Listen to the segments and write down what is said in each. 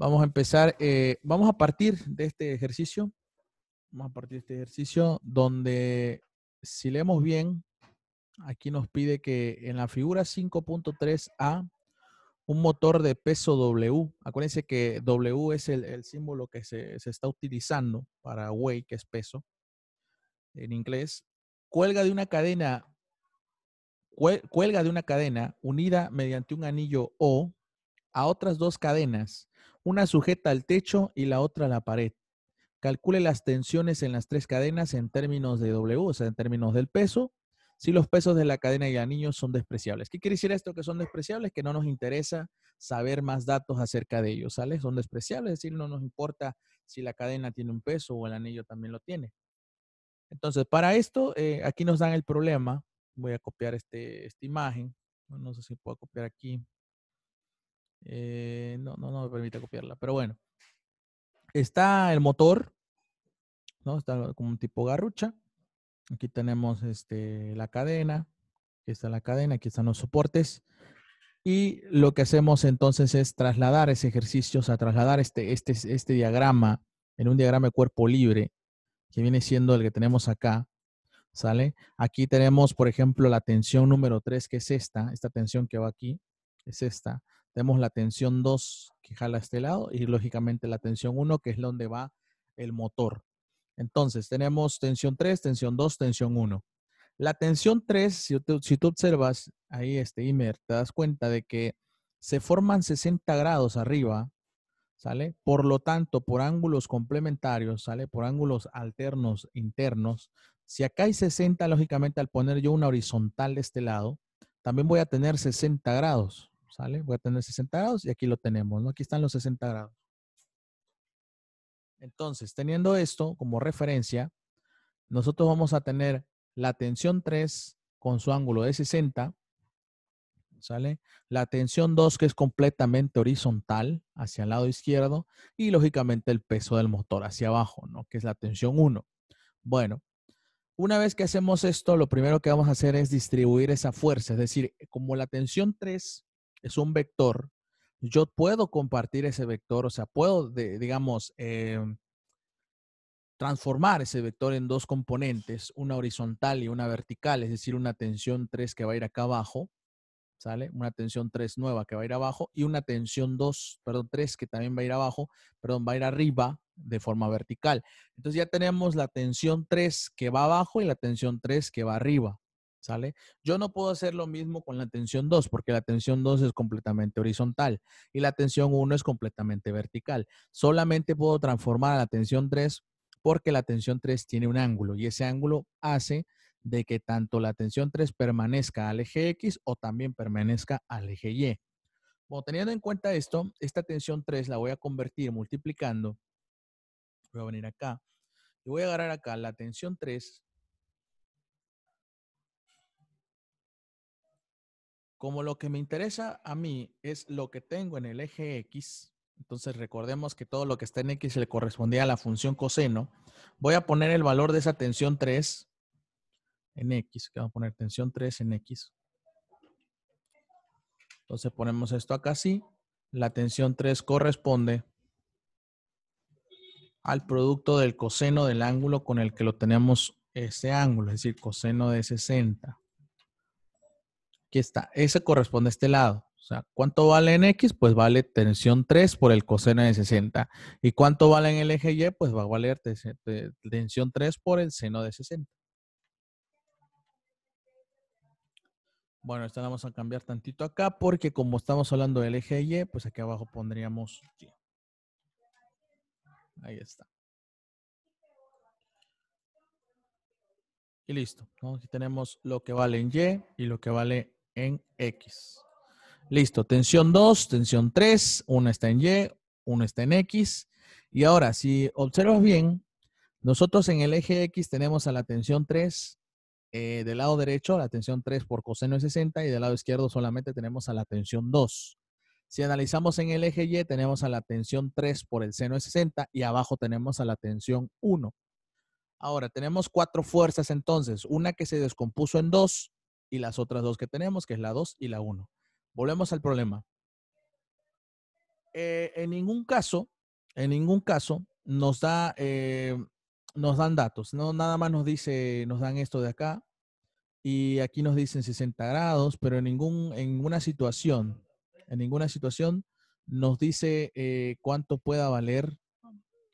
Vamos a empezar, eh, vamos a partir de este ejercicio, vamos a partir de este ejercicio donde si leemos bien, aquí nos pide que en la figura 5.3a, un motor de peso W, acuérdense que W es el, símbolo que se, está utilizando para weight, que es peso, en inglés, cuelga de una cadena, cuelga de una cadena unida mediante un anillo O a otras dos cadenas una sujeta al techo y la otra a la pared. Calcule las tensiones en las tres cadenas en términos de W, o sea, en términos del peso, si los pesos de la cadena y el anillo son despreciables. ¿Qué quiere decir esto que son despreciables? Que no nos interesa saber más datos acerca de ellos, ¿sale? Son despreciables, es decir, no nos importa si la cadena tiene un peso o el anillo también lo tiene. Entonces, para esto, eh, aquí nos dan el problema. Voy a copiar este, esta imagen. No sé si puedo copiar aquí. Eh, no, no, me permite copiarla, pero bueno. Está el motor, ¿no? Está como un tipo garrucha. Aquí tenemos este, la cadena, aquí está la cadena, aquí están los soportes. Y lo que hacemos entonces es trasladar ese ejercicio, o sea, trasladar este, este, este diagrama en un diagrama de cuerpo libre, que viene siendo el que tenemos acá, ¿sale? Aquí tenemos, por ejemplo, la tensión número 3, que es esta, esta tensión que va aquí, es esta. Tenemos la tensión 2 que jala este lado y lógicamente la tensión 1 que es donde va el motor. Entonces tenemos tensión 3, tensión 2, tensión 1. La tensión 3, si tú, si tú observas ahí este Imer, te das cuenta de que se forman 60 grados arriba, ¿sale? Por lo tanto, por ángulos complementarios, ¿sale? Por ángulos alternos internos, si acá hay 60, lógicamente al poner yo una horizontal de este lado, también voy a tener 60 grados. ¿sale? Voy a tener 60 grados y aquí lo tenemos, ¿no? Aquí están los 60 grados. Entonces, teniendo esto como referencia, nosotros vamos a tener la tensión 3 con su ángulo de 60, ¿sale? La tensión 2 que es completamente horizontal hacia el lado izquierdo y lógicamente el peso del motor hacia abajo, ¿no? Que es la tensión 1. Bueno, una vez que hacemos esto, lo primero que vamos a hacer es distribuir esa fuerza, es decir, como la tensión 3 es un vector, yo puedo compartir ese vector, o sea, puedo, digamos, em, transformar ese vector en dos componentes, una horizontal y una vertical, es decir, una tensión 3 que va a ir acá abajo, ¿sale? Una tensión 3 nueva que va a ir abajo y una tensión 2, perdón, 3 que también va a ir abajo, perdón, va a ir arriba de forma vertical. Entonces ya tenemos la tensión 3 que va abajo y la tensión 3 que va arriba. ¿Sale? Yo no puedo hacer lo mismo con la tensión 2 porque la tensión 2 es completamente horizontal y la tensión 1 es completamente vertical. Solamente puedo transformar a la tensión 3 porque la tensión 3 tiene un ángulo y ese ángulo hace de que tanto la tensión 3 permanezca al eje X o también permanezca al eje Y. Bueno, teniendo en cuenta esto, esta tensión 3 la voy a convertir multiplicando. Voy a venir acá y voy a agarrar acá la tensión 3 Como lo que me interesa a mí es lo que tengo en el eje X, entonces recordemos que todo lo que está en X le correspondía a la función coseno, voy a poner el valor de esa tensión 3 en X, que vamos a poner tensión 3 en X. Entonces ponemos esto acá así, la tensión 3 corresponde al producto del coseno del ángulo con el que lo tenemos ese ángulo, es decir, coseno de 60. Aquí está. Ese corresponde a este lado. O sea, ¿cuánto vale en X? Pues vale tensión 3 por el coseno de 60. ¿Y cuánto vale en el eje Y? Pues va a valer tensión 3 por el seno de 60. Bueno, esta la vamos a cambiar tantito acá porque como estamos hablando del eje Y, pues aquí abajo pondríamos Y. Ahí está. Y listo. Aquí tenemos lo que vale en Y y lo que vale en X. Listo, tensión 2, tensión 3, una está en Y, una está en X. Y ahora, si observas bien, nosotros en el eje X tenemos a la tensión 3 eh, del lado derecho, la tensión 3 por coseno de 60 y del lado izquierdo solamente tenemos a la tensión 2. Si analizamos en el eje Y, tenemos a la tensión 3 por el seno de 60 y abajo tenemos a la tensión 1. Ahora, tenemos cuatro fuerzas entonces, una que se descompuso en dos, y las otras dos que tenemos, que es la 2 y la 1. Volvemos al problema. Eh, en ningún caso, en ningún caso nos da, eh, nos dan datos. No, nada más nos dice, nos dan esto de acá y aquí nos dicen 60 grados, pero en ningún, en ninguna situación, en ninguna situación nos dice eh, cuánto pueda valer,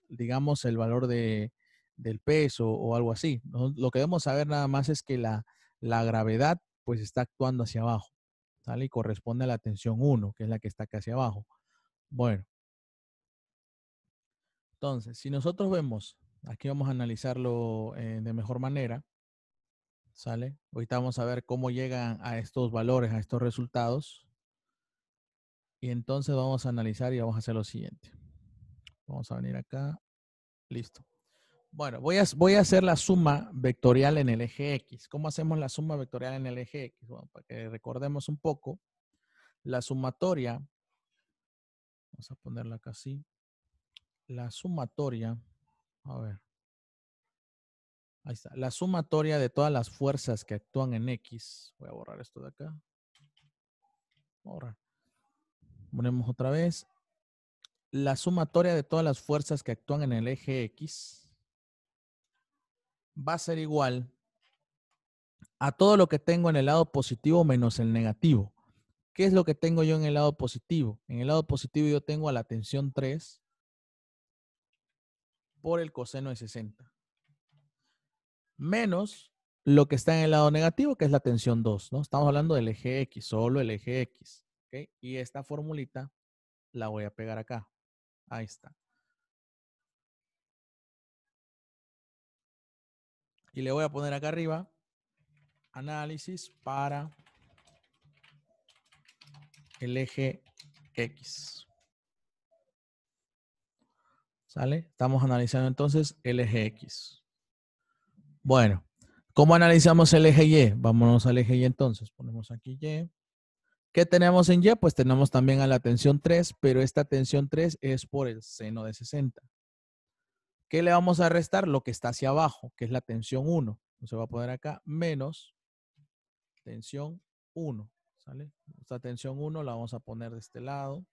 digamos, el valor de, del peso o algo así. lo que debemos saber nada más es que la, la gravedad pues está actuando hacia abajo, ¿sale? Y corresponde a la tensión 1, que es la que está acá hacia abajo. Bueno. Entonces, si nosotros vemos, aquí vamos a analizarlo eh, de mejor manera, ¿sale? Ahorita vamos a ver cómo llegan a estos valores, a estos resultados. Y entonces vamos a analizar y vamos a hacer lo siguiente. Vamos a venir acá. Listo. Bueno, voy a, hacer la suma vectorial en el eje X. ¿Cómo hacemos la suma vectorial en el eje X? Bueno, para que recordemos un poco, la sumatoria, vamos a ponerla acá así, la sumatoria, a ver, ahí está, la sumatoria de todas las fuerzas que actúan en X, voy a borrar esto de acá, Borra. ponemos otra vez, la sumatoria de todas las fuerzas que actúan en el eje X, va a ser igual a todo lo que tengo en el lado positivo menos el negativo. ¿Qué es lo que tengo yo en el lado positivo? En el lado positivo yo tengo a la tensión 3 por el coseno de 60. Menos lo que está en el lado negativo, que es la tensión 2. ¿no? Estamos hablando del eje X, solo el eje X. Y esta formulita la voy a pegar acá. Ahí está. Y le voy a poner acá arriba análisis para el eje X. ¿Sale? Estamos analizando entonces el eje X. Bueno, ¿cómo analizamos el eje Y? Vámonos al eje Y entonces. Ponemos aquí Y. ¿Qué tenemos en Y? Pues tenemos también a la tensión 3, pero esta tensión 3 es por el seno de 60. ¿Qué le vamos a restar? Lo que está hacia abajo, que es la tensión 1. Entonces va a poner acá menos tensión 1. ¿Sale? Esta tensión 1 la vamos a poner de este lado.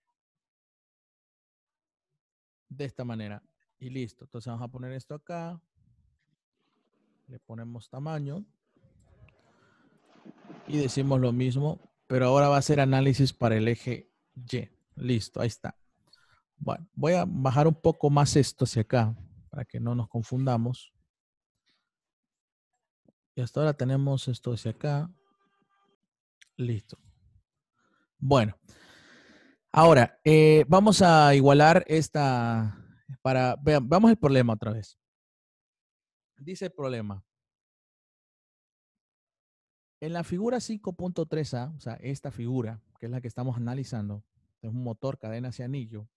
De esta manera. Y listo. Entonces vamos a poner esto acá. Le ponemos tamaño. Y decimos lo mismo, pero ahora va a ser análisis para el eje Y. Listo, ahí está. Bueno, voy a bajar un poco más esto hacia acá para que no nos confundamos. Y hasta ahora tenemos esto hacia acá. Listo. Bueno, ahora eh, vamos a igualar esta para vamos el problema otra vez. Dice el problema. En la figura 5.3a, o sea, esta figura, que es la que estamos analizando, es un motor, cadena hacia anillo,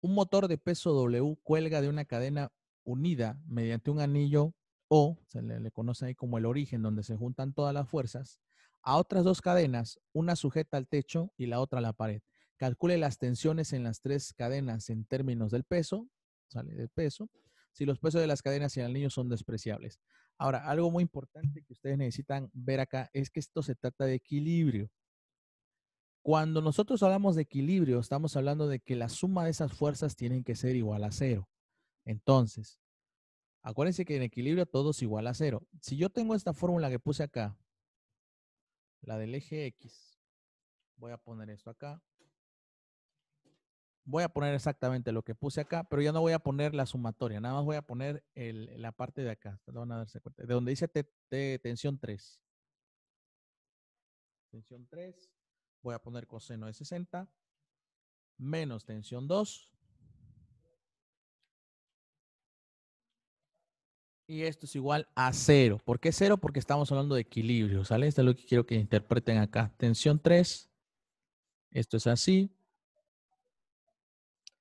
un motor de peso W cuelga de una cadena unida mediante un anillo o, se le, conoce ahí como el origen, donde se juntan todas las fuerzas, a otras dos cadenas, una sujeta al techo y la otra a la pared. Calcule las tensiones en las tres cadenas en términos del peso, sale del peso, si los pesos de las cadenas y el anillo son despreciables. Ahora, algo muy importante que ustedes necesitan ver acá es que esto se trata de equilibrio. Cuando nosotros hablamos de equilibrio, estamos hablando de que la suma de esas fuerzas tienen que ser igual a cero. Entonces, acuérdense que en equilibrio todo es igual a cero. Si yo tengo esta fórmula que puse acá, la del eje X, voy a poner esto acá. Voy a poner exactamente lo que puse acá, pero ya no voy a poner la sumatoria, nada más voy a poner la parte de acá, de donde dice tensión 3. Tensión 3, voy a poner coseno de 60, menos tensión 2. Y esto es igual a 0. ¿Por qué 0? Porque estamos hablando de equilibrio, ¿sale? Esto es lo que quiero que interpreten acá. Tensión 3. Esto es así.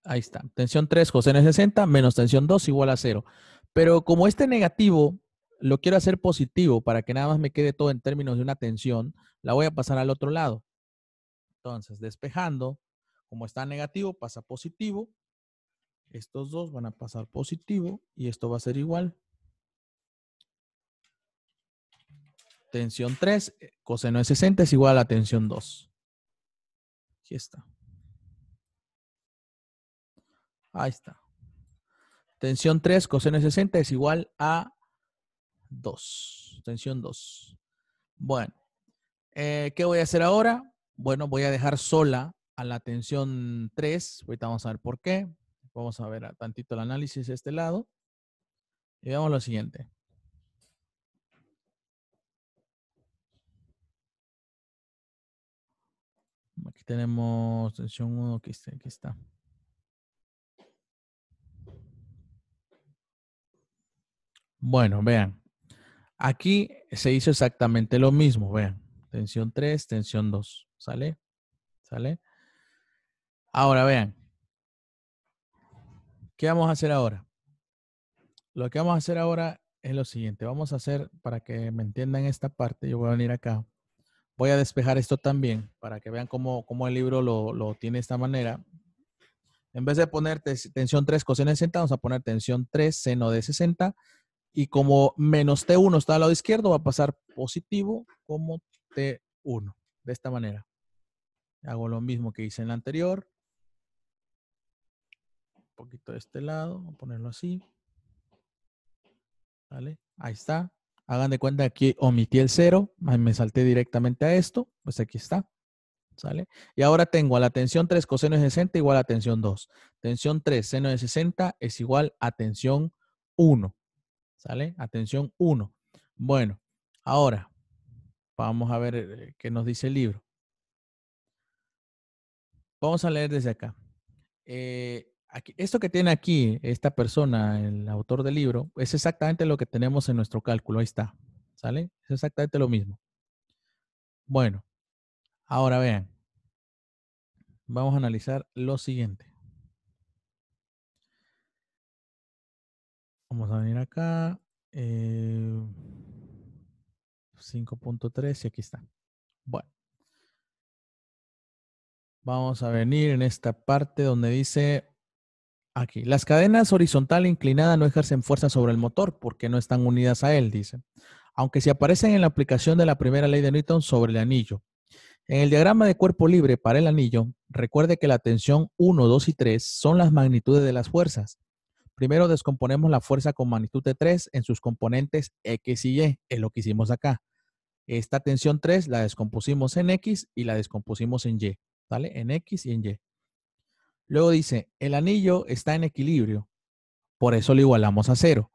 Ahí está. Tensión 3, coseno de 60, menos tensión 2 igual a 0. Pero como este negativo lo quiero hacer positivo para que nada más me quede todo en términos de una tensión, la voy a pasar al otro lado. Entonces, despejando, como está negativo, pasa positivo. Estos dos van a pasar positivo y esto va a ser igual. Tensión 3, eh, coseno de 60 es igual a tensión 2. Aquí está. Ahí está. Tensión 3, coseno de 60 es igual a 2. Tensión 2. Bueno, eh, ¿qué voy a hacer ahora? Bueno, voy a dejar sola a la tensión 3. Ahorita vamos a ver por qué. Vamos a ver a tantito el análisis de este lado. Y veamos lo siguiente. Aquí tenemos tensión 1, Aquí está. Bueno, vean. Aquí se hizo exactamente lo mismo, vean. Tensión 3, tensión 2. ¿Sale? ¿Sale? Ahora vean. ¿Qué vamos a hacer ahora? Lo que vamos a hacer ahora es lo siguiente. Vamos a hacer, para que me entiendan esta parte, yo voy a venir acá. Voy a despejar esto también para que vean cómo, el libro lo, lo tiene de esta manera. En vez de poner tensión 3 coseno de 60, vamos a poner tensión 3 seno de 60. Y como menos T1 está al lado izquierdo, va a pasar positivo como T1. De esta manera. Hago lo mismo que hice en la anterior. Un poquito de este lado, voy a ponerlo así. ¿Vale? Ahí está. Hagan de cuenta que omití el cero, me salté directamente a esto, pues aquí está. ¿Sale? Y ahora tengo a la tensión 3 coseno de 60 igual a tensión 2. Tensión 3 seno de 60 es igual a tensión 1. ¿Sale? A tensión 1. Bueno, ahora vamos a ver eh, qué nos dice el libro. Vamos a leer desde acá. Eh, esto que tiene aquí esta persona, el autor del libro, es exactamente lo que tenemos en nuestro cálculo. Ahí está. ¿Sale? Es exactamente lo mismo. Bueno, ahora vean. Vamos a analizar lo siguiente. Vamos a venir acá. 5.3 eh, y aquí está. Bueno. Vamos a venir en esta parte donde dice aquí, las cadenas horizontal e inclinada no ejercen fuerza sobre el motor porque no están unidas a él, dice, aunque se aparecen en la aplicación de la primera ley de Newton sobre el anillo. En el diagrama de cuerpo libre para el anillo, recuerde que la tensión 1, 2 y 3 son las magnitudes de las fuerzas. Primero descomponemos la fuerza con magnitud de 3 en sus componentes X y Y, es lo que hicimos acá. Esta tensión 3 la descompusimos en X y la descompusimos en Y. ¿vale? En X y en Y. Luego dice, el anillo está en equilibrio, por eso lo igualamos a cero.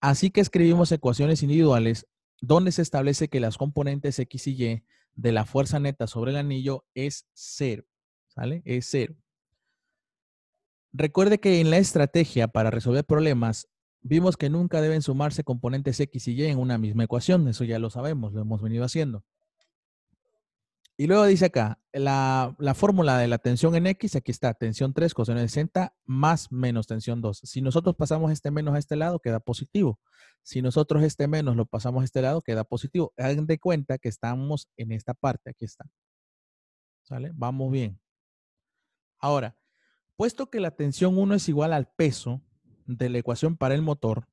Así que escribimos ecuaciones individuales donde se establece que las componentes X y Y de la fuerza neta sobre el anillo es cero, ¿sale? Es cero. Recuerde que en la estrategia para resolver problemas vimos que nunca deben sumarse componentes X y Y en una misma ecuación, eso ya lo sabemos, lo hemos venido haciendo. Y luego dice acá, la, fórmula de la tensión en X, aquí está, tensión 3, coseno de 60, más menos tensión 2. Si nosotros pasamos este menos a este lado, queda positivo. Si nosotros este menos lo pasamos a este lado, queda positivo. Hagan de cuenta que estamos en esta parte, aquí está. ¿Sale? Vamos bien. Ahora, puesto que la tensión 1 es igual al peso de la ecuación para el motor,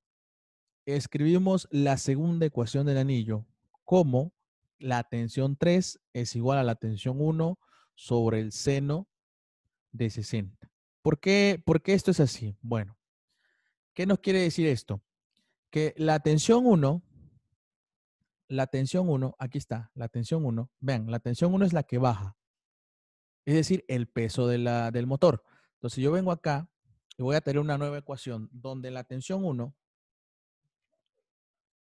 escribimos la segunda ecuación del anillo como la tensión 3 es igual a la tensión 1 sobre el seno de 60. ¿Por qué, ¿Por qué esto es así? Bueno, ¿qué nos quiere decir esto? Que la tensión 1, la tensión 1, aquí está, la tensión 1, vean, la tensión 1 es la que baja, es decir, el peso del motor. Entonces yo vengo acá y voy a tener una nueva ecuación donde la tensión 1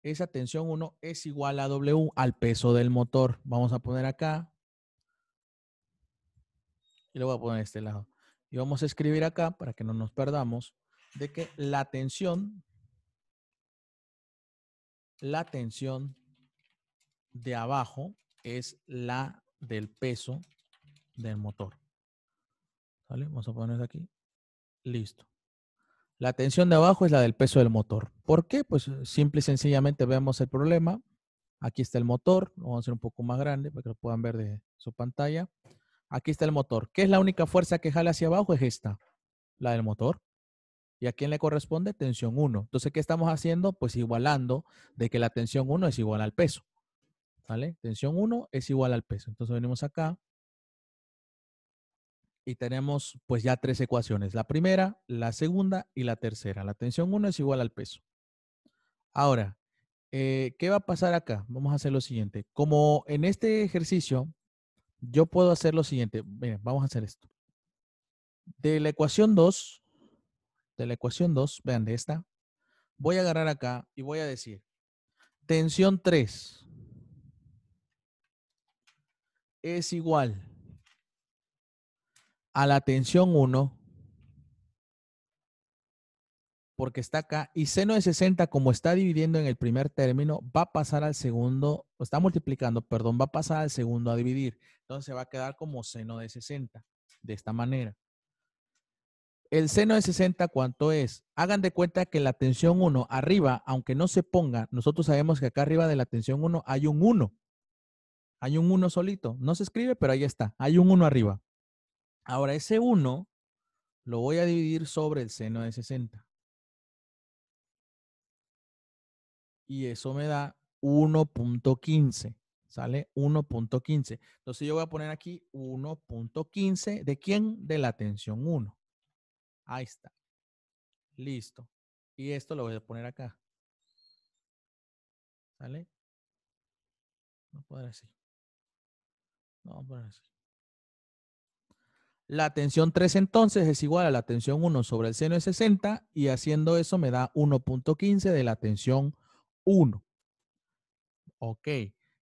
esa tensión 1 es igual a W al peso del motor. Vamos a poner acá. Y lo voy a poner a este lado. Y vamos a escribir acá para que no nos perdamos de que la tensión, la tensión de abajo es la del peso del motor. ¿Vale? Vamos a poner aquí. Listo. La tensión de abajo es la del peso del motor. ¿Por qué? Pues eh, simple y sencillamente vemos el problema. Aquí está el motor, vamos a hacer un poco más grande para que lo puedan ver de su pantalla. Aquí está el motor. ¿Qué es la única fuerza que jala hacia abajo? Es esta, la del motor. ¿Y a quién le corresponde? Tensión 1. Entonces, ¿qué estamos haciendo? Pues igualando de que la tensión 1 es igual al peso. ¿Vale? Tensión 1 es igual al peso. Entonces venimos acá, y tenemos pues ya tres ecuaciones, la primera, la segunda y la tercera. La tensión 1 es igual al peso. Ahora, eh, ¿qué va a pasar acá? Vamos a hacer lo siguiente. Como en este ejercicio, yo puedo hacer lo siguiente. Miren, vamos a hacer esto. De la ecuación 2, de la ecuación 2, vean de esta, voy a agarrar acá y voy a decir, tensión 3 es igual a la tensión 1 porque está acá y seno de 60 como está dividiendo en el primer término va a pasar al segundo, o está multiplicando, perdón, va a pasar al segundo a dividir. Entonces va a quedar como seno de 60 de esta manera. El seno de 60, ¿cuánto es? Hagan de cuenta que la tensión 1 arriba, aunque no se ponga, nosotros sabemos que acá arriba de la tensión 1 hay un 1. Hay un 1 solito. No se escribe, pero ahí está. Hay un 1 arriba. Ahora, ese 1 lo voy a dividir sobre el seno de 60. Y eso me da 1.15. ¿Sale? 1.15. Entonces yo voy a poner aquí 1.15. ¿De quién? De la tensión 1. Ahí está. Listo. Y esto lo voy a poner acá. ¿Sale? No poner así. No, poner así. La tensión 3 entonces es igual a la tensión 1 sobre el seno de 60 y haciendo eso me da 1.15 de la tensión 1. Ok.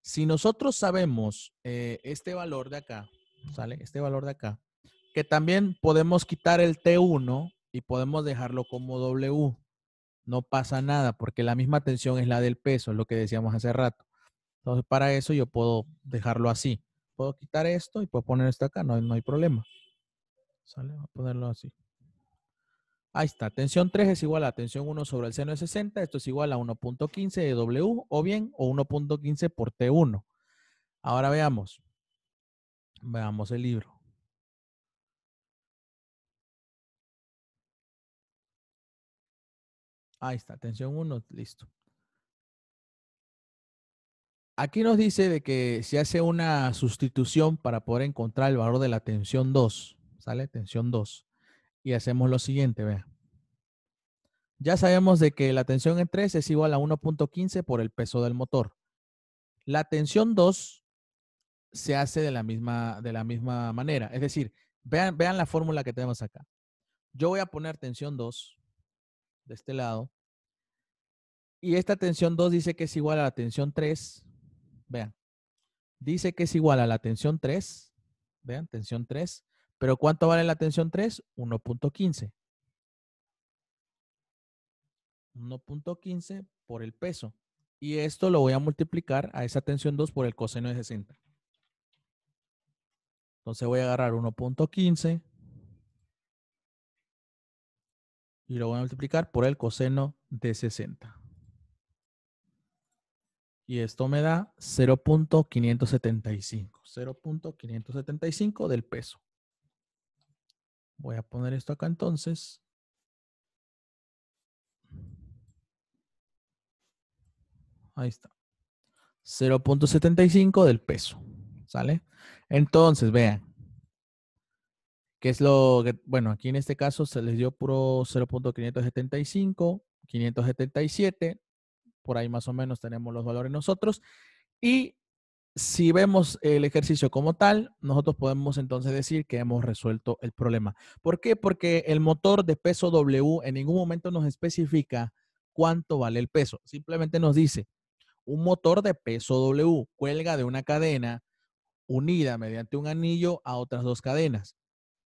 Si nosotros sabemos eh, este valor de acá, ¿sale? Este valor de acá, que también podemos quitar el T1 y podemos dejarlo como W. No pasa nada porque la misma tensión es la del peso, es lo que decíamos hace rato. Entonces, para eso yo puedo dejarlo así. Puedo quitar esto y puedo poner esto acá, no, no hay problema. ¿Sale? a ponerlo así. Ahí está. Tensión 3 es igual a tensión 1 sobre el seno de 60. Esto es igual a 1.15 de W o bien o 1.15 por T1. Ahora veamos. Veamos el libro. Ahí está, tensión 1, listo. Aquí nos dice de que se hace una sustitución para poder encontrar el valor de la tensión 2. ¿sale? Tensión 2. Y hacemos lo siguiente, vean. Ya sabemos de que la tensión en 3 es igual a 1.15 por el peso del motor. La tensión 2 se hace de la misma, de la misma manera. Es decir, vean, vean la fórmula que tenemos acá. Yo voy a poner tensión 2 de este lado. Y esta tensión 2 dice que es igual a la tensión 3. Vean. Dice que es igual a la tensión 3. Vean, tensión 3. Pero ¿cuánto vale la tensión 3? 1.15. 1.15 por el peso. Y esto lo voy a multiplicar a esa tensión 2 por el coseno de 60. Entonces voy a agarrar 1.15 y lo voy a multiplicar por el coseno de 60. Y esto me da 0.575, 0.575 del peso. Voy a poner esto acá entonces. Ahí está. 0.75 del peso. ¿Sale? Entonces, vean. ¿Qué es lo que, bueno, aquí en este caso se les dio puro 0.575, 577, por ahí más o menos tenemos los valores nosotros. Y si vemos el ejercicio como tal, nosotros podemos entonces decir que hemos resuelto el problema. ¿Por qué? Porque el motor de peso W en ningún momento nos especifica cuánto vale el peso. Simplemente nos dice, un motor de peso W cuelga de una cadena unida mediante un anillo a otras dos cadenas.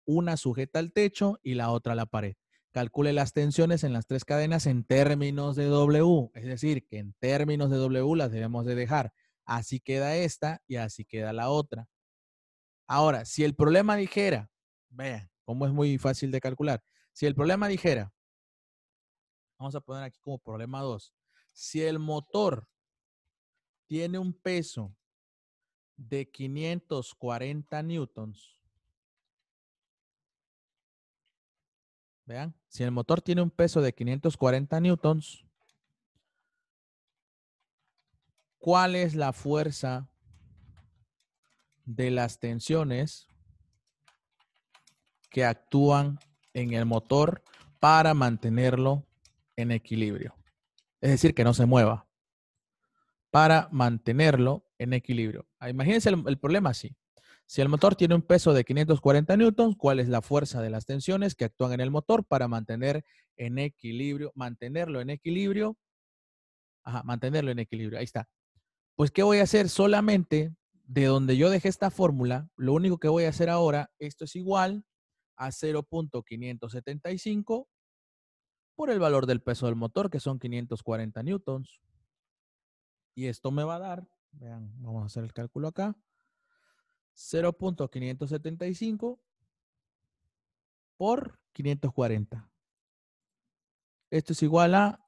Una sujeta al techo y la otra a la pared. Calcule las tensiones en las tres cadenas en términos de W, es decir, que en términos de W las debemos de dejar así queda esta y así queda la otra. Ahora, si el problema dijera, vean, cómo es muy fácil de calcular, si el problema dijera, vamos a poner aquí como problema 2, si el motor tiene un peso de 540 newtons, vean, si el motor tiene un peso de 540 newtons, cuál es la fuerza de las tensiones que actúan en el motor para mantenerlo en equilibrio. Es decir, que no se mueva. Para mantenerlo en equilibrio. Ah, imagínense el, problema así. Si el motor tiene un peso de 540 newtons, ¿cuál es la fuerza de las tensiones que actúan en el motor para mantener en equilibrio, mantenerlo en equilibrio? Ajá, mantenerlo en equilibrio. Ahí está pues ¿qué voy a hacer? Solamente de donde yo dejé esta fórmula, lo único que voy a hacer ahora, esto es igual a 0.575 por el valor del peso del motor, que son 540 newtons. Y esto me va a dar, vean, vamos a hacer el cálculo acá, 0.575 por 540. Esto es igual a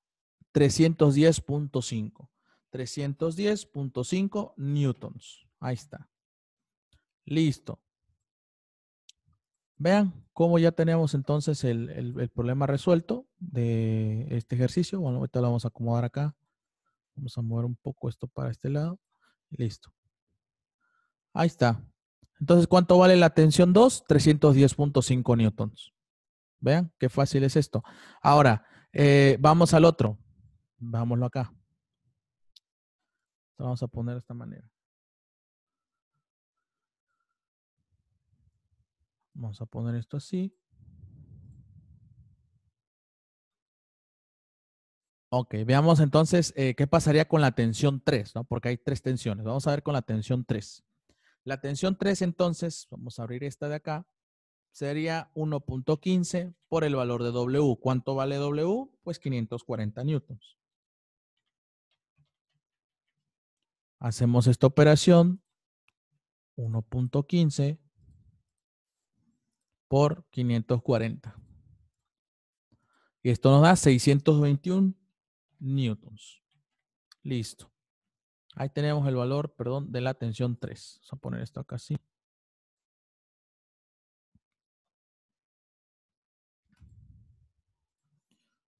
310.5. 310.5 newtons. Ahí está. Listo. Vean cómo ya tenemos entonces el, problema resuelto de este ejercicio. Bueno, ahorita lo vamos a acomodar acá. Vamos a mover un poco esto para este lado. Listo. Ahí está. Entonces, ¿cuánto vale la tensión 2? 310.5 newtons. Vean qué fácil es esto. Ahora, eh, vamos al otro. Vámonos acá. Lo vamos a poner de esta manera. Vamos a poner esto así. Ok, veamos entonces eh, qué pasaría con la tensión 3, ¿no? Porque hay tres tensiones. Vamos a ver con la tensión 3. La tensión 3, entonces, vamos a abrir esta de acá, sería 1.15 por el valor de W. ¿Cuánto vale W? Pues 540 newtons. Hacemos esta operación 1.15 por 540. Y esto nos da 621 newtons. Listo. Ahí tenemos el valor, perdón, de la tensión 3. Vamos a poner esto acá así.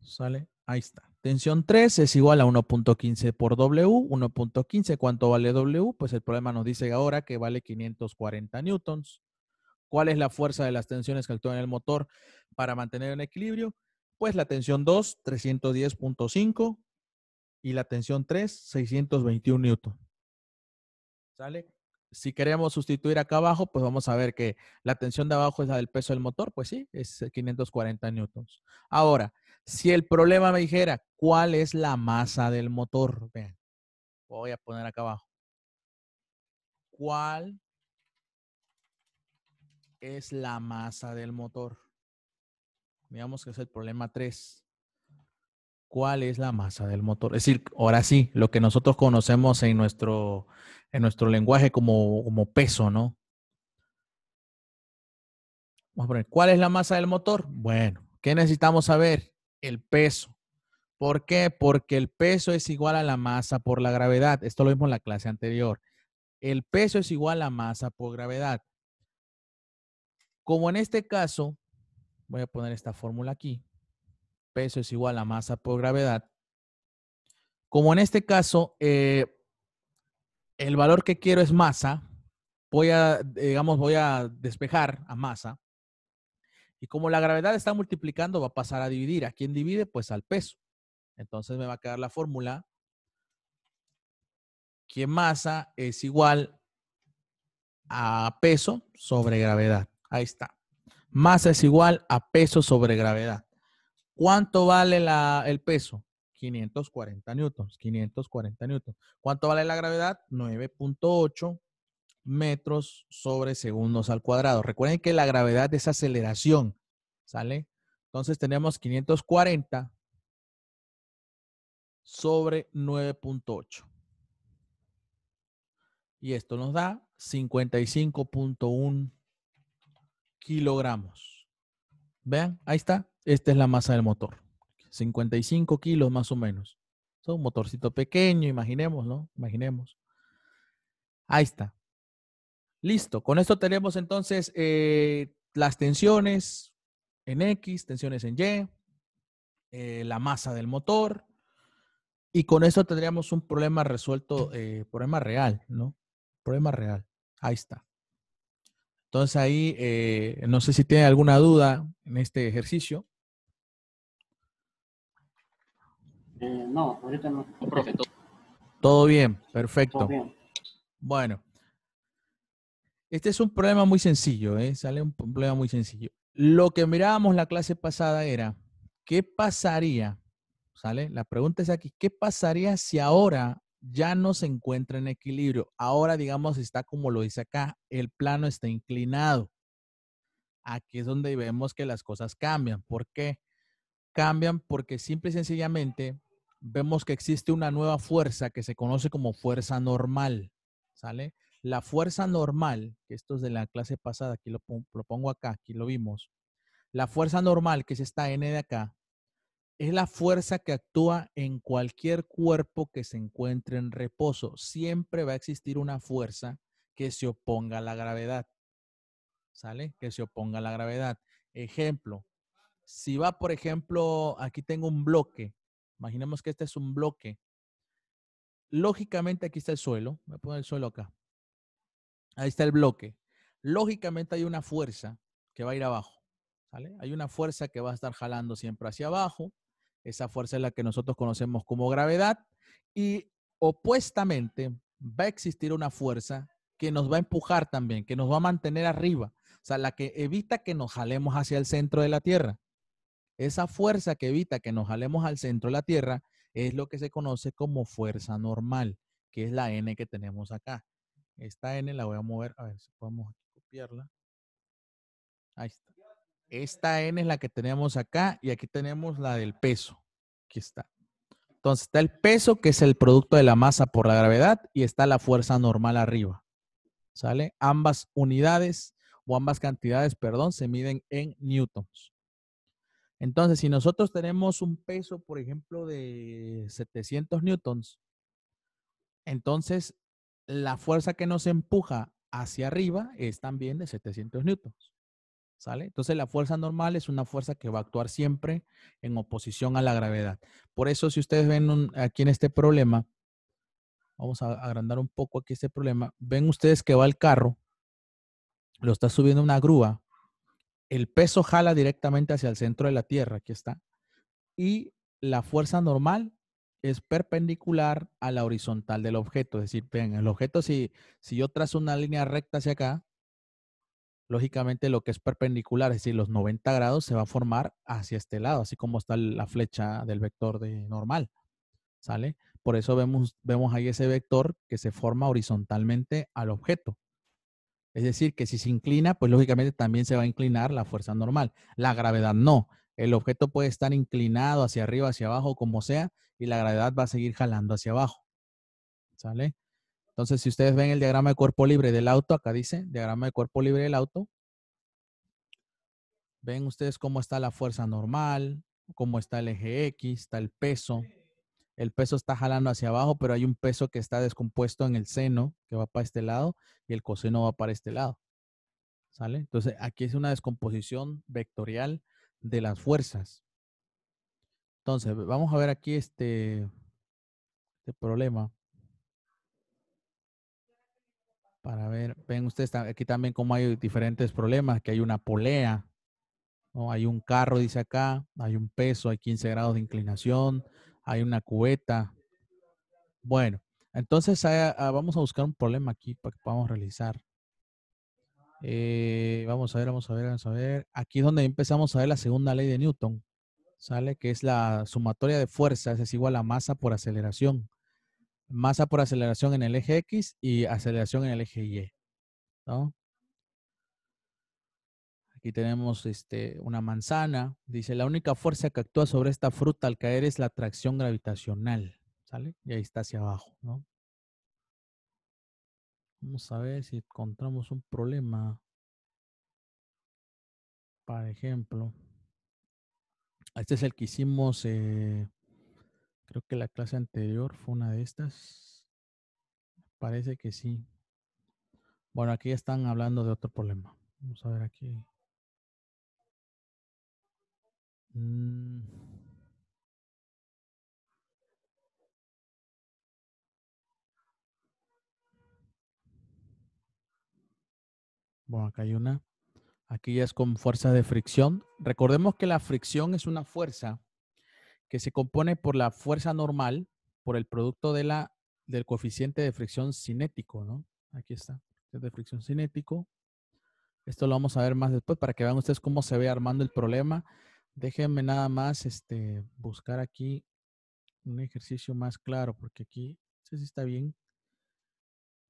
Sale, ahí está. Tensión 3 es igual a 1.15 por W. 1.15, ¿cuánto vale W? Pues el problema nos dice ahora que vale 540 newtons. ¿Cuál es la fuerza de las tensiones que actúan en el motor para mantener un equilibrio? Pues la tensión 2, 310.5 y la tensión 3, 621 newton. ¿Sale? Si queremos sustituir acá abajo, pues vamos a ver que la tensión de abajo es la del peso del motor, pues sí, es 540 newtons. Ahora, si el problema me dijera, ¿cuál es la masa del motor? Vean, voy a poner acá abajo. ¿Cuál es la masa del motor? Veamos que es el problema 3. ¿Cuál es la masa del motor? Es decir, ahora sí, lo que nosotros conocemos en nuestro, en nuestro lenguaje como, como peso, ¿no? Vamos a poner, ¿cuál es la masa del motor? Bueno, ¿qué necesitamos saber? el peso. ¿Por qué? Porque el peso es igual a la masa por la gravedad. Esto lo vimos en la clase anterior. El peso es igual a la masa por gravedad. Como en este caso, voy a poner esta fórmula aquí. Peso es igual a masa por gravedad. Como en este caso, eh, el valor que quiero es masa. Voy a, digamos, voy a despejar a masa. Y como la gravedad está multiplicando, va a pasar a dividir. ¿A quién divide? Pues al peso. Entonces me va a quedar la fórmula que masa es igual a peso sobre gravedad. Ahí está. Masa es igual a peso sobre gravedad. ¿Cuánto vale el peso? 540 newtons, 540 newtons. ¿Cuánto vale la gravedad? 9.8 metros sobre segundos al cuadrado. Recuerden que la gravedad es aceleración, ¿sale? Entonces tenemos 540 sobre 9.8. Y esto nos da 55.1 kilogramos. Vean, ahí está. Esta es la masa del motor. 55 kilos más o menos. Es un motorcito pequeño, imaginemos, ¿no? Imaginemos. Ahí está. Listo, con esto tenemos entonces eh, las tensiones en X, tensiones en Y, eh, la masa del motor, y con esto tendríamos un problema resuelto, eh, problema real, ¿no? Problema real. Ahí está. Entonces ahí, no sé si tiene alguna duda en este ejercicio. no, ahorita no. todo. bien, perfecto. Bueno, este es un problema muy sencillo, ¿eh? sale un problema muy sencillo. Lo que mirábamos la clase pasada era, ¿qué pasaría? ¿Sale? La pregunta es aquí, ¿qué pasaría si ahora ya no se encuentra en equilibrio? Ahora, digamos, está como lo dice acá, el plano está inclinado. Aquí es donde vemos que las cosas cambian. ¿Por qué? Cambian porque simple y sencillamente vemos que existe una nueva fuerza que se conoce como fuerza normal, ¿sale? la fuerza normal, que esto es de la clase pasada, aquí lo, pongo acá, aquí lo vimos, la fuerza normal, que es esta N de acá, es la fuerza que actúa en cualquier cuerpo que se encuentre en reposo. Siempre va a existir una fuerza que se oponga a la gravedad. ¿Sale? Que se oponga a la gravedad. Ejemplo, si va, por ejemplo, aquí tengo un bloque. Imaginemos que este es un bloque. Lógicamente aquí está el suelo. Voy a poner el suelo acá Ahí está el bloque. Lógicamente hay una fuerza que va a ir abajo. Hay una fuerza que va a estar jalando siempre hacia abajo. Esa fuerza es la que nosotros conocemos como gravedad. Y opuestamente va a existir una fuerza que nos va a empujar también, que nos va a mantener arriba. O sea, la que evita que nos jalemos hacia el centro de la Tierra. Esa fuerza que evita que nos jalemos al centro de la Tierra es lo que se conoce como fuerza normal, que es la N que tenemos acá. Esta N la voy a mover, a ver si podemos copiarla. Ahí está. Esta N es la que tenemos acá y aquí tenemos la del peso. Aquí está. Entonces está el peso, que es el producto de la masa por la gravedad, y está la fuerza normal arriba. ¿Sale? Ambas unidades o ambas cantidades, perdón, se miden en newtons. Entonces, si nosotros tenemos un peso, por ejemplo, de 700 newtons, entonces la fuerza que nos empuja hacia arriba es también de 700 newtons. ¿Sale? Entonces la fuerza normal es una fuerza que va a actuar siempre en oposición a la gravedad. Por eso si ustedes ven aquí en este problema, vamos a agrandar un poco aquí este problema, ven ustedes que va el carro, lo está subiendo una grúa, el peso jala directamente hacia el centro de la Tierra, aquí está, y la fuerza normal es perpendicular a la horizontal del objeto. Es decir, vean, el objeto, si, si yo trazo una línea recta hacia acá, lógicamente lo que es perpendicular, es decir, los 90 grados, se va a formar hacia este lado, así como está la flecha del vector de normal. ¿Sale? Por eso vemos, vemos ahí ese vector que se forma horizontalmente al objeto. Es decir, que si se inclina, pues lógicamente también se va a inclinar la fuerza normal. La gravedad no el objeto puede estar inclinado hacia arriba, hacia abajo, como sea, y la gravedad va a seguir jalando hacia abajo. ¿Sale? Entonces, si ustedes ven el diagrama de cuerpo libre del auto, acá dice, diagrama de cuerpo libre del auto, ven ustedes cómo está la fuerza normal, cómo está el eje X, está el peso. El peso está jalando hacia abajo, pero hay un peso que está descompuesto en el seno, que va para este lado, y el coseno va para este lado. ¿Sale? Entonces, aquí es una descomposición vectorial de las fuerzas. Entonces, vamos a ver aquí este, este problema. Para ver, ven ustedes aquí también cómo hay diferentes problemas, que hay una polea, ¿no? hay un carro, dice acá, hay un peso, hay 15 grados de inclinación, hay una cubeta. Bueno, entonces ah, ah, vamos a buscar un problema aquí para que podamos realizar. Eh, vamos a ver, vamos a ver, vamos a ver. Aquí es donde empezamos a ver la segunda ley de Newton. ¿Sale? Que es la sumatoria de fuerzas, es igual a masa por aceleración. Masa por aceleración en el eje X y aceleración en el eje Y. ¿No? Aquí tenemos este, una manzana. Dice, la única fuerza que actúa sobre esta fruta al caer es la atracción gravitacional. ¿Sale? Y ahí está hacia abajo, ¿no? Vamos a ver si encontramos un problema. Por ejemplo, este es el que hicimos, eh, creo que la clase anterior fue una de estas. Parece que sí. Bueno, aquí están hablando de otro problema. Vamos a ver aquí. Mm. Bueno, acá hay una. Aquí ya es con fuerza de fricción. Recordemos que la fricción es una fuerza que se compone por la fuerza normal, por el producto de la, del coeficiente de fricción cinético, ¿no? Aquí está, de fricción cinético. Esto lo vamos a ver más después para que vean ustedes cómo se ve armando el problema. Déjenme nada más este, buscar aquí un ejercicio más claro, porque aquí, no sé si está bien.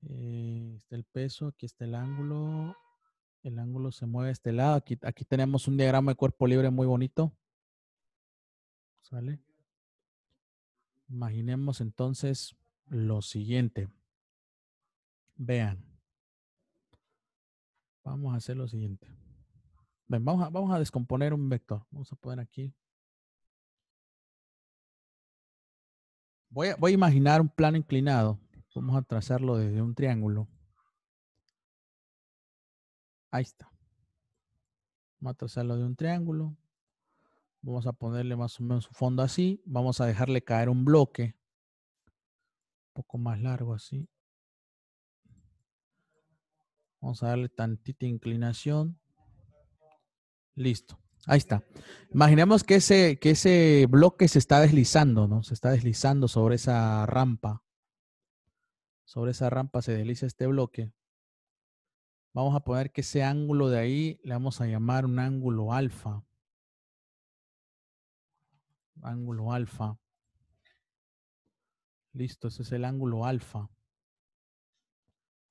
Eh, está el peso, aquí está el ángulo, el ángulo se mueve a este lado. Aquí, tenemos un diagrama de cuerpo libre muy bonito. ¿Sale? Imaginemos entonces lo siguiente. Vean. Vamos a hacer lo siguiente. vamos, a, descomponer un vector. Vamos a poner aquí. voy a imaginar un plano inclinado. Vamos a trazarlo desde un triángulo. Ahí está. Vamos a trazarlo de un triángulo. Vamos a ponerle más o menos su fondo así. Vamos a dejarle caer un bloque. Un poco más largo así. Vamos a darle tantita inclinación. Listo. Ahí está. Imaginemos que ese, que ese bloque se está deslizando, ¿no? Se está deslizando sobre esa rampa. Sobre esa rampa se desliza este bloque. Vamos a poner que ese ángulo de ahí le vamos a llamar un ángulo alfa. Ángulo alfa. Listo, ese es el ángulo alfa.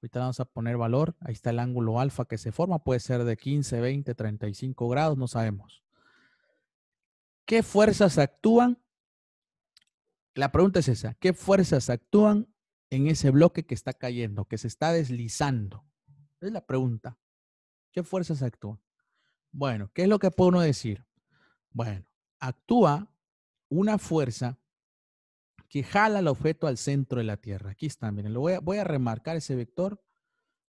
Ahorita vamos a poner valor. Ahí está el ángulo alfa que se forma. Puede ser de 15, 20, 35 grados, no sabemos. ¿Qué fuerzas actúan? La pregunta es esa. ¿Qué fuerzas actúan en ese bloque que está cayendo, que se está deslizando? Es la pregunta. ¿Qué fuerzas actúan? Bueno, ¿qué es lo que puedo decir? Bueno, actúa una fuerza que jala el objeto al centro de la Tierra. Aquí está, miren, lo voy, a, voy a remarcar ese vector.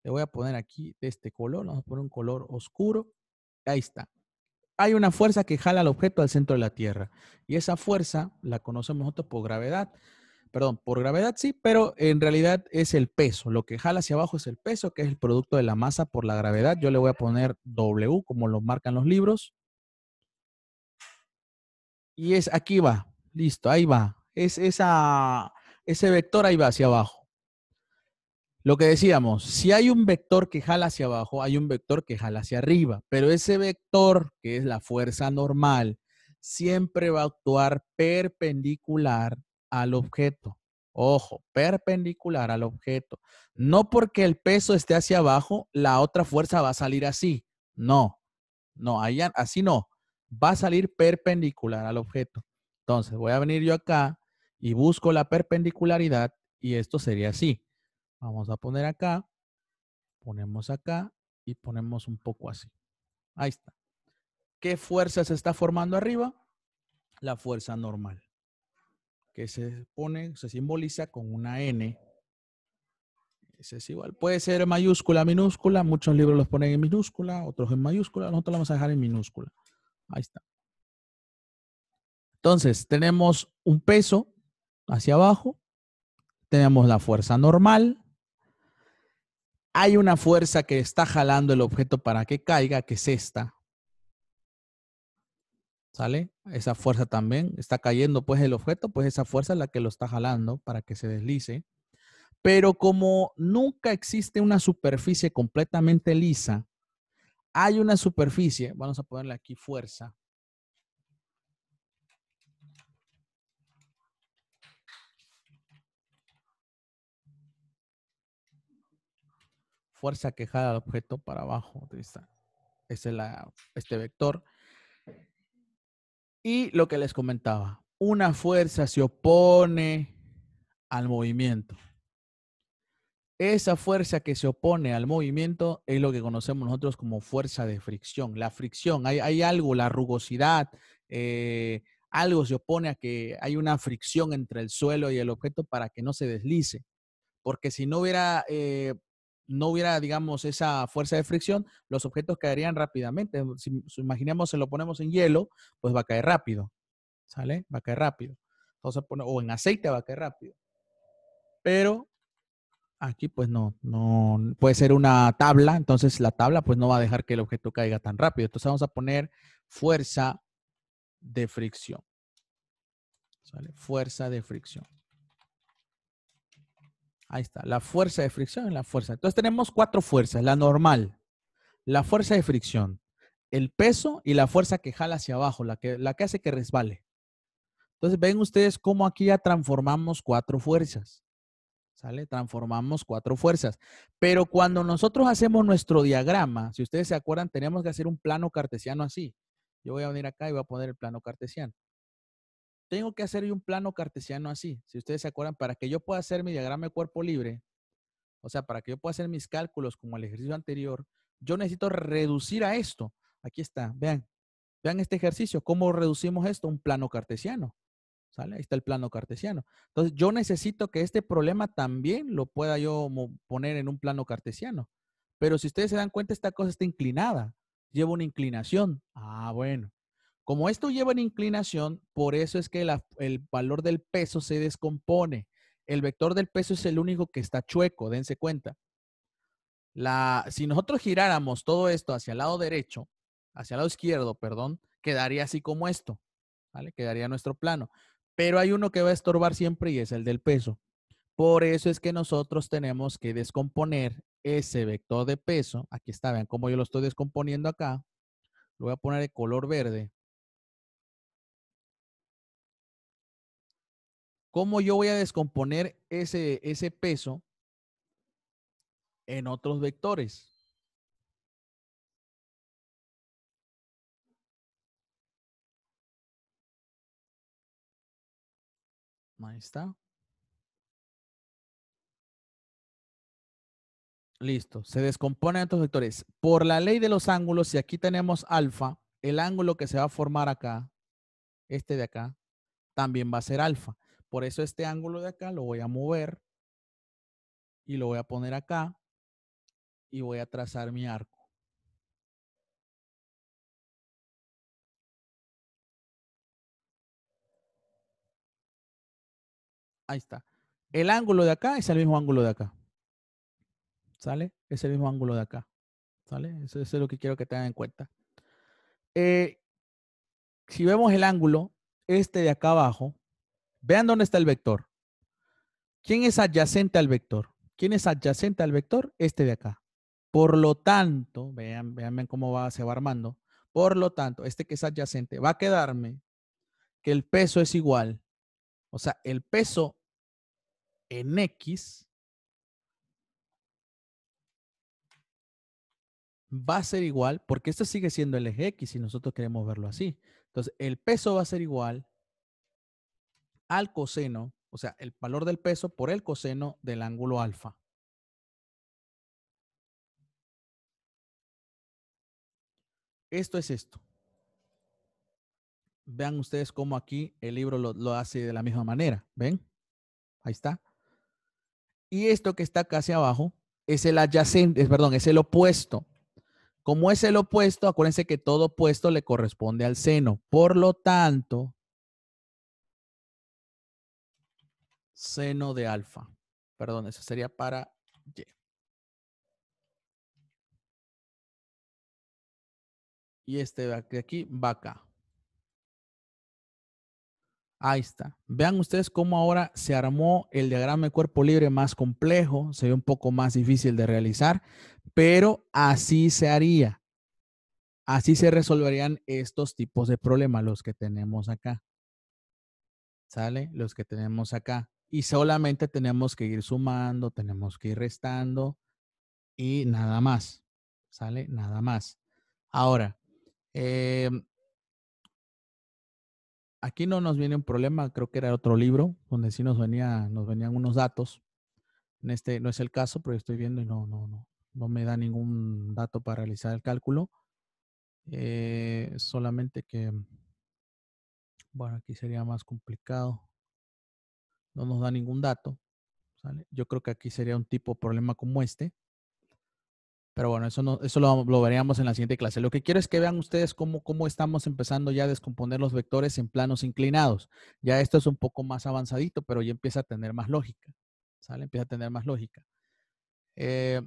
Le voy a poner aquí de este color, vamos a poner un color oscuro. Ahí está. Hay una fuerza que jala el objeto al centro de la Tierra. Y esa fuerza la conocemos nosotros por gravedad perdón, por gravedad sí, pero en realidad es el peso. Lo que jala hacia abajo es el peso, que es el producto de la masa por la gravedad. Yo le voy a poner W, como lo marcan los libros. Y es aquí va, listo, ahí va. Es ese vector ahí va hacia abajo. Lo que decíamos, si hay un vector que jala hacia abajo, hay un vector que jala hacia arriba, pero ese vector, que es la fuerza normal, siempre va a actuar perpendicular al objeto. Ojo, perpendicular al objeto. No porque el peso esté hacia abajo, la otra fuerza va a salir así. No, no, allá, así no. Va a salir perpendicular al objeto. Entonces, voy a venir yo acá y busco la perpendicularidad y esto sería así. Vamos a poner acá, ponemos acá y ponemos un poco así. Ahí está. ¿Qué fuerza se está formando arriba? La fuerza normal que se pone, se simboliza con una N. Ese es igual. Puede ser mayúscula, minúscula. Muchos libros los ponen en minúscula, otros en mayúscula. Nosotros lo vamos a dejar en minúscula. Ahí está. Entonces, tenemos un peso hacia abajo. Tenemos la fuerza normal. Hay una fuerza que está jalando el objeto para que caiga, que es esta. ¿Sale? Esa fuerza también está cayendo, pues el objeto, pues esa fuerza es la que lo está jalando para que se deslice. Pero como nunca existe una superficie completamente lisa, hay una superficie, vamos a ponerle aquí fuerza. Fuerza que jala el objeto para abajo. es la, este vector y lo que les comentaba, una fuerza se opone al movimiento. Esa fuerza que se opone al movimiento es lo que conocemos nosotros como fuerza de fricción. La fricción, hay, algo, la rugosidad, eh, algo se opone a que hay una fricción entre el suelo y el objeto para que no se deslice. Porque si no hubiera eh, no hubiera, digamos, esa fuerza de fricción, los objetos caerían rápidamente. Si, si, se lo ponemos en hielo, pues va a caer rápido. ¿Sale? Va a caer rápido. Entonces, o en aceite va a caer rápido. Pero aquí, pues no, no, puede ser una tabla, entonces la tabla, pues no va a dejar que el objeto caiga tan rápido. Entonces vamos a poner fuerza de fricción. ¿Sale? Fuerza de fricción. Ahí está, la fuerza de fricción y la fuerza. Entonces tenemos cuatro fuerzas, la normal, la fuerza de fricción, el peso y la fuerza que jala hacia abajo, la que, la que hace que resbale. Entonces ven ustedes cómo aquí ya transformamos cuatro fuerzas. ¿Sale? Transformamos cuatro fuerzas. Pero cuando nosotros hacemos nuestro diagrama, si ustedes se acuerdan, tenemos que hacer un plano cartesiano así. Yo voy a venir acá y voy a poner el plano cartesiano tengo que hacer un plano cartesiano así, si ustedes se acuerdan, para que yo pueda hacer mi diagrama de cuerpo libre, o sea, para que yo pueda hacer mis cálculos como el ejercicio anterior, yo necesito reducir a esto. Aquí está, vean, vean este ejercicio, cómo reducimos esto, un plano cartesiano. ¿Sale? Ahí está el plano cartesiano. Entonces, yo necesito que este problema también lo pueda yo poner en un plano cartesiano. Pero si ustedes se dan cuenta, esta cosa está inclinada, lleva una inclinación. Ah, bueno. Como esto lleva una inclinación, por eso es que el valor del peso se descompone. El vector del peso es el único que está chueco, dense cuenta. si nosotros giráramos todo esto hacia el lado derecho, hacia el lado izquierdo, perdón, quedaría así como esto, ¿vale? Quedaría nuestro plano. Pero hay uno que va a estorbar siempre y es el del peso. Por eso es que nosotros tenemos que descomponer ese vector de peso. Aquí está, vean cómo yo lo estoy descomponiendo acá. Lo voy a poner de color verde ¿Cómo yo voy a descomponer ese, ese peso en otros vectores? Ahí está. Listo, se descomponen otros vectores. Por la ley de los ángulos, si aquí tenemos alfa, el ángulo que se va a formar acá, este de acá, también va a ser alfa. Por eso este ángulo de acá lo voy a mover y lo voy a poner acá y voy a trazar mi arco. Ahí está. El ángulo de acá es el mismo ángulo de acá. ¿Sale? Es el mismo ángulo de acá. ¿Sale? Eso, es lo que quiero que tengan en cuenta. Eh, si vemos el ángulo, este de acá abajo Vean dónde está el vector. ¿Quién es adyacente al vector? ¿Quién es adyacente al vector? Este de acá. Por lo tanto, vean, vean cómo va, se va armando. Por lo tanto, este que es adyacente va a quedarme que el peso es igual. O sea, el peso en X va a ser igual, porque este sigue siendo el eje X y nosotros queremos verlo así. Entonces, el peso va a ser igual al coseno, o sea, el valor del peso por el coseno del ángulo alfa. Esto es esto. Vean ustedes cómo aquí el libro lo, hace de la misma manera. ¿Ven? Ahí está. Y esto que está casi abajo es el adyacente, perdón, es el opuesto. Como es el opuesto, acuérdense que todo opuesto le corresponde al seno. Por lo tanto, seno de alfa. Perdón, eso sería para Y. Y este de aquí va acá. Ahí está. Vean ustedes cómo ahora se armó el diagrama de cuerpo libre más complejo, se ve un poco más difícil de realizar, pero así se haría. Así se resolverían estos tipos de problemas, los que tenemos acá. ¿Sale? Los que tenemos acá y solamente tenemos que ir sumando, tenemos que ir restando y nada más. ¿Sale? Nada más. Ahora, em, aquí no nos viene un problema, creo que era otro libro donde sí nos, venía, nos venían unos datos. En este no es el caso, pero estoy viendo y no, no, no, no me da ningún dato para realizar el cálculo. Eh, solamente que, bueno, aquí sería más complicado no nos da ningún dato. Yo creo que aquí sería un tipo de problema como este. Pero bueno, eso, no, eso lo, veríamos en la siguiente clase. Lo que quiero es que vean ustedes cómo, cómo estamos empezando ya a descomponer los vectores en planos inclinados. Ya esto es un poco más avanzadito, pero ya empieza a tener más lógica. ¿Sale? Empieza a tener más lógica. Eh,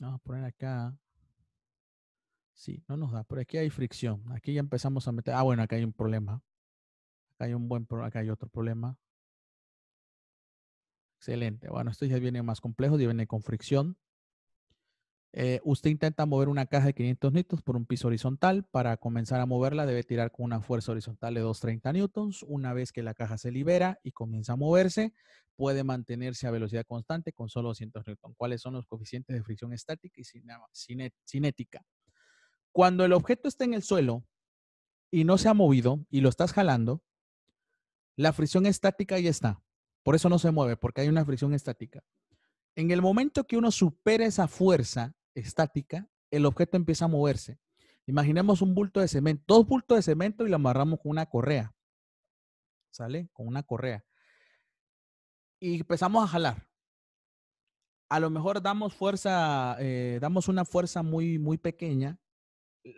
vamos a poner acá. Sí, no nos da, Por aquí hay fricción. Aquí ya empezamos a meter. Ah, bueno, acá hay un problema. Acá hay un buen acá hay otro problema. Excelente. Bueno, esto ya viene más complejo, ya viene con fricción. Eh, usted intenta mover una caja de 500 newtons por un piso horizontal. Para comenzar a moverla debe tirar con una fuerza horizontal de 230 newtons. Una vez que la caja se libera y comienza a moverse, puede mantenerse a velocidad constante con solo 200 newtons. ¿Cuáles son los coeficientes de fricción estática y cinética? Cuando el objeto está en el suelo y no se ha movido y lo estás jalando, la fricción estática ya está. Por eso no se mueve, porque hay una fricción estática. En el momento que uno supera esa fuerza estática, el objeto empieza a moverse. Imaginemos un bulto de cemento, dos bultos de cemento y lo amarramos con una correa. ¿Sale? Con una correa. Y empezamos a jalar. A lo mejor damos fuerza, eh, damos una fuerza muy, muy pequeña.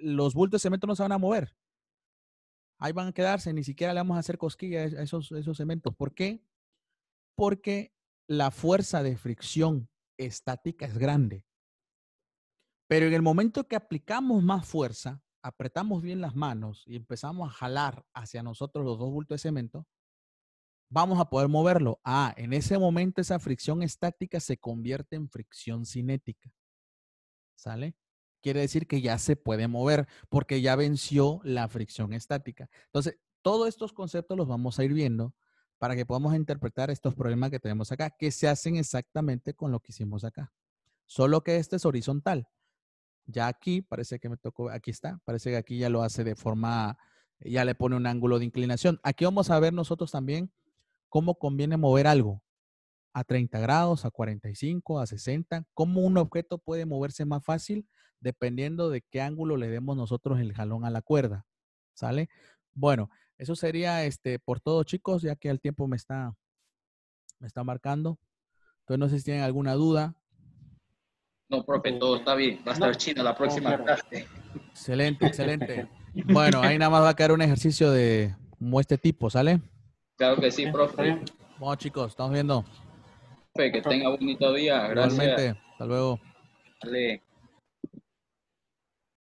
Los bultos de cemento no se van a mover. Ahí van a quedarse, ni siquiera le vamos a hacer cosquillas a esos, esos cementos. ¿Por qué? porque la fuerza de fricción estática es grande. Pero en el momento que aplicamos más fuerza, apretamos bien las manos y empezamos a jalar hacia nosotros los dos bultos de cemento, vamos a poder moverlo. Ah, en ese momento esa fricción estática se convierte en fricción cinética. ¿Sale? Quiere decir que ya se puede mover porque ya venció la fricción estática. Entonces, todos estos conceptos los vamos a ir viendo para que podamos interpretar estos problemas que tenemos acá, que se hacen exactamente con lo que hicimos acá. Solo que este es horizontal. Ya aquí parece que me tocó, aquí está, parece que aquí ya lo hace de forma, ya le pone un ángulo de inclinación. Aquí vamos a ver nosotros también cómo conviene mover algo a 30 grados, a 45, a 60, cómo un objeto puede moverse más fácil dependiendo de qué ángulo le demos nosotros el jalón a la cuerda. ¿Sale? Bueno, eso sería este por todo, chicos, ya que el tiempo me está, me está marcando. Entonces, no sé si tienen alguna duda. No, profe, todo está bien. Va a estar chino la próxima clase. Excelente, excelente. Bueno, ahí nada más va a quedar un ejercicio de este tipo, ¿sale? Claro que sí, profe. Bueno, chicos, estamos viendo. que tenga bonito día. Gracias. Hasta luego. Dale.